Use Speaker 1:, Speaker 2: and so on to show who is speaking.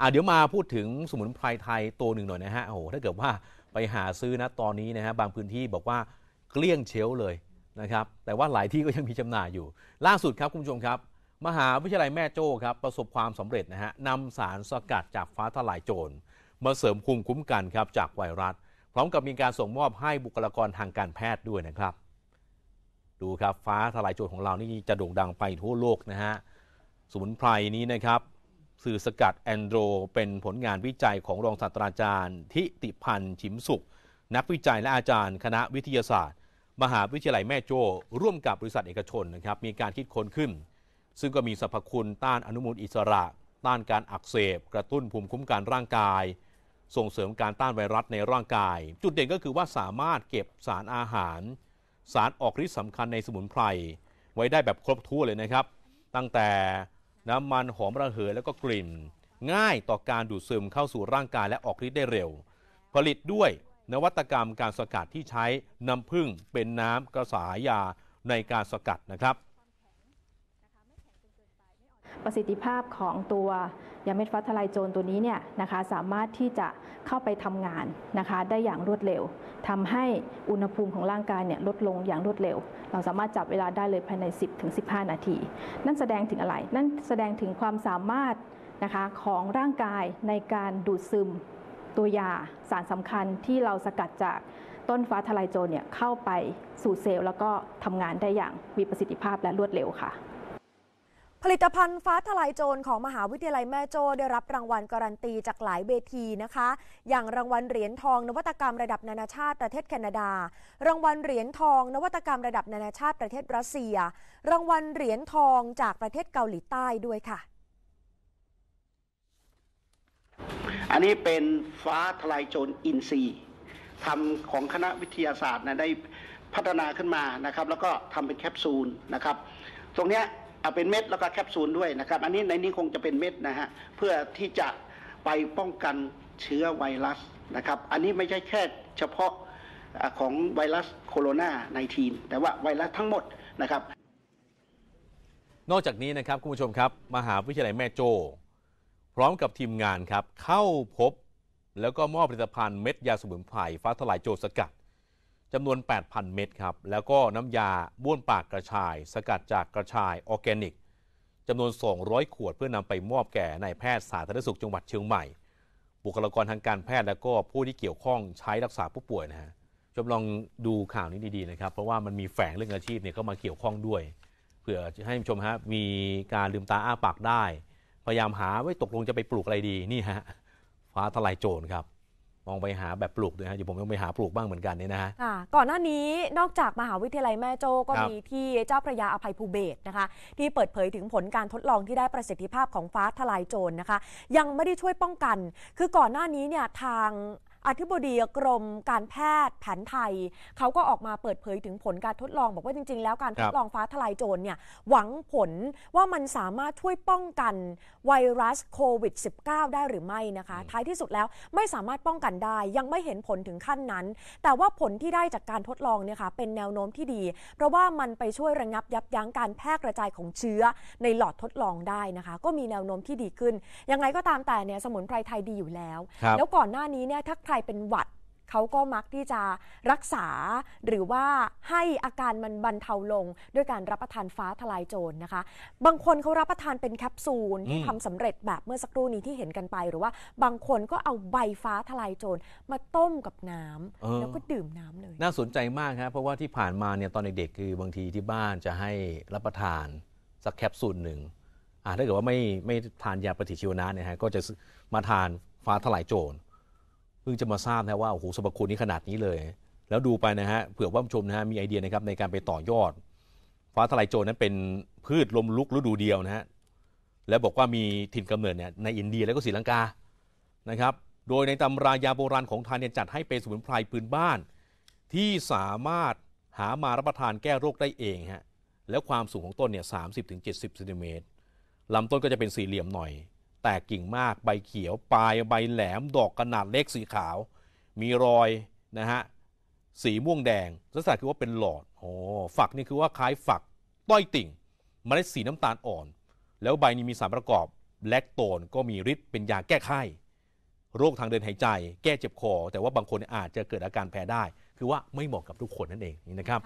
Speaker 1: อ่าเดี๋ยวมาพูดถึงสมุนไพรไทยตัวหนึ่งหน่อยนะฮะโอ้โหถ้าเกิดว่าไปหาซื้อนะตอนนี้นะฮะบางพื้นที่บอกว่า เกลี้ยงเชลเลยนะครับ แต่ว่าหลายที่ก็ยังมีจำาหน่ายอยู่ ล่าสุดครับคุณผู้ชมครับ มหาวิทยาลัยแม่โจ้ครับ ประสบความสำเร็จนะฮะนำสารสกัดจากฟ้าทลายโจรมาเสริมภูมิคุ้มกันครับ จากไวรัสพร้อมกับมีการส่งมอบให้บุคลากรทางการแพทย์ด้วยนะครับ ดูครับฟ้าทลายโจรของเรานี่จะโด่งดังไปทั่วโลกนะฮะสมุนไพรนี้นะครับสื่อสกัด แอนโดรเป็นผลงานวิจัยของรองศาสตราจารย์ ทิติพันธ์ฉิมสุข นักวิจัยและอาจารย์ คณะวิทยาศาสตร์ มหาวิทยาลัยแม่โจ้ร่วมกับบริษัทเอกชนนะครับ มีการคิดค้นขึ้น ซึ่งก็มีสรรพคุณต้านอนุมูลอิสระ ต้านการอักเสบ กระตุ้นภูมิคุ้มกันร่างกาย ส่งเสริมการต้านไวรัสในร่างกาย จุดเด่นก็คือว่าสามารถเก็บสารอาหาร สารออกฤทธิ์สำคัญในสมุนไพร ไว้ได้แบบครบถ้วนเลยนะครับ ตั้งแต่น้ำมันหอมระเหยแล้วก็กลิ่น ง่ายต่อการดูดซึมเข้าสู่ร่างกายและออกฤทธิ์ได้เร็ว ผลิตด้วยนวัตกรรมการสกัดที่ใช้น้ำผึ้งเป็นน้ำกระสายยาในการสกัดนะครับ
Speaker 2: ประสิทธิภาพของตัวยาเม็ดฟ้าทลายโจรตัวนี้เนี่ยนะคะสามารถที่จะเข้าไปทำงานนะคะ ได้อย่างรวดเร็วทำให้อุณหภูมิของร่างกายเนี่ยลดลงอย่างรวดเร็ว เราสามารถจับเวลาได้เลยภายใน 10-15 นาที นั่นแสดงถึงอะไร นั่นแสดงถึงความสามารถนะคะของร่างกายในการดูดซึมตัวยาสารสำคัญที่เราสกัดจากต้นฟ้าทลายโจรเนี่ยเข้าไปสู่เซลล์ แล้วก็ทำงานได้อย่างมีประสิทธิภาพและรวดเร็วค่ะผลิตภัณฑ์ฟ้าทลายโจรของมหาวิทยาลัยแม่โจ้ได้รับรางวัลการันตีจากหลายเวทีนะคะ อย่างรางวัลเหรียญทองนวัตกรรมระดับนานาชาติประเทศแคนาดา รางวัลเหรียญทอง นวัตกรรมระดับนานาชาติประเทศรัสเซีย รางวัลเหรียญทองจากประเทศเกาหลีใต้ด้วยค่ะ
Speaker 1: อันนี้เป็นฟ้าทลายโจรอินซีทำของคณะวิทยาศาสตร์นะได้พัฒนาขึ้นมานะครับ แล้วก็ทำเป็นแคปซูลนะครับ ตรงนี้เอาเป็นเม็ดแล้วก็แคปซูลด้วยนะครับอันนี้ในนี้คงจะเป็นเม็ดนะฮะเพื่อที่จะไปป้องกันเชื้อไวรัสนะครับอันนี้ไม่ใช่แค่เฉพาะของไวรัสโคโรนา 19 แต่ว่าไวรัสทั้งหมดนะครับ นอกจากนี้นะครับคุณผู้ชมครับ มหาวิทยาลัยแม่โจ้พร้อมกับทีมงานครับ เข้าพบ แล้วก็มอบผลิตภัณฑ์เม็ดยาสมุนไพรฟ้าทลายโจรสกัดจำนวน 8,000 เม็ดครับ แล้วก็น้ำยา บ้วนปากกระชาย สกัดจากกระชายออร์แกนิกจำนวน 200 ขวดเพื่อนำไปมอบแก่นายแพทย์สาธารณสุขจังหวัดเชียงใหม่ บุคลากรทางการแพทย์และก็ผู้ที่เกี่ยวข้องใช้รักษาผู้ป่วยนะฮะชำลองดูข่าวนี้ดีๆนะครับ เพราะว่ามันมีแฝงเรื่องอาชีพเนี่ยเข้ามาเกี่ยวข้องด้วย เพื่อให้ชมฮะมีการลืมตาอ้าปากได้ พยายามหาไว้ตกลงจะไปปลูกอะไรดีนี่ฮะฟ้าทลายโจรครับมองไปหาแบบปลูกด้วยฮะอยู่ผมต้องไปหาปลูกบ้างเหมือนกันนี่นะฮะ
Speaker 2: ก่อนหน้านี้นอกจากมหาวิทยาลัยแม่โจ้ก็มีที่เจ้าพระยาอภัยภูเบศนะคะที่เปิดเผยถึงผลการทดลองที่ได้ประสิทธิภาพของฟ้าทลายโจรนนะคะ ยังไม่ได้ช่วยป้องกัน คือก่อนหน้านี้เนี่ยทางอธิบดีกรมการแพทย์แผนไทยเขาก็ออกมาเปิดเผยถึงผลการทดลองบอกว่าจริงๆ แล้วการทดลองฟ้าทลายโจรเนี่ยหวังผลว่ามันสามารถช่วยป้องกันไวรัสโควิด -19 ได้หรือไม่นะคะท้ายที่สุดแล้วไม่สามารถป้องกันได้ยังไม่เห็นผลถึงขั้นนั้น แต่ว่าผลที่ได้จากการทดลองเนี่ยค่ะเป็นแนวโน้มที่ดี เพราะว่ามันไปช่วยระงับยับยั้งการแพร่กระจายของเชื้อในหลอดทดลองได้นะคะก็มีแนวโน้มที่ดีขึ้นยังไงก็ตามแต่เนี่ยสมุนไพรไทยดีอยู่แล้ว แล้วก่อนหน้านี้เนี่ยถ้าใครครเป็นหวัดเขาก็มักที่จะรักษา หรือว่าให้อาการมันบรรเทาลงด้วยการรับประทานฟ้าทลายโจรนนะคะ บางคนเขารับประทานเป็นแคปซูลที่ทำสำเร็จแบบเมื่อสักครู่นี้ที่เห็นกันไป หรือว่าบางคนก็เอาใบฟ้าทลายโจรมาต้มกับน้ำแล้วก็ดื่มน้
Speaker 1: ำเลยน่าสนใจมากครับเพราะว่าที่ผ่านมาเนี่ยตอนเด็กคือบางทีที่บ้านจะให้รับประทานสักแคปซูลหนึ่งถ้าเกิดว่าไม่ไม่ทานยาปฏิชีวนะเนี่ยฮะก็จะมาทานฟ้าทลายโจรพิ่งจะมาทราบนะว่าโอ้โหสรรพคุณนี้ขนาดนี้เลย แล้วดูไปนะฮะเผื่อว่าผู้ชมนะฮะมีไอเดียนะครับในการไปต่อยอด ฟ้าทลายโจรนั้นเป็นพืชลมลุกฤดูเดียวนะฮะและบอกว่ามีถิ่นกำเนิดเนี่ยในอินเดียแล้วก็ศรีลังกานะครับโดยในตำรายาโบราณของไทยเนี่ยจัดให้เป็นสมุนไพรพื้นบ้าน ที่สามารถหามารับประทานแก้โรคได้เองฮะแล้วความสูงของต้นเนี่ยสามสิบถึงเจ็ดสิบเซนติเมตรลำต้นก็จะเป็นสี่เหลี่ยมหน่อยแตกกิ่งมากใบเขียวปลายใบแหลมดอกขนาดเล็กสีขาว มีรอยนะฮะสีม่วงแดงลักษณะคือว่าเป็นหลอดโอ้ฝักนี่คือว่าคล้ายฝักต้อยติ่งมเมล็ดสีน้ำตาลอ่อน แล้วใบนี้มีสารประกอบแลคโตนก็มีฤทธิ์เป็นยาแก้ไข้ โรคทางเดินหายใจ แก้เจ็บคอ แต่ว่าบางคนอาจจะเกิดอาการแพ้ได้ คือว่าไม่เหมาะกับทุกคนนั่นเองนะครับ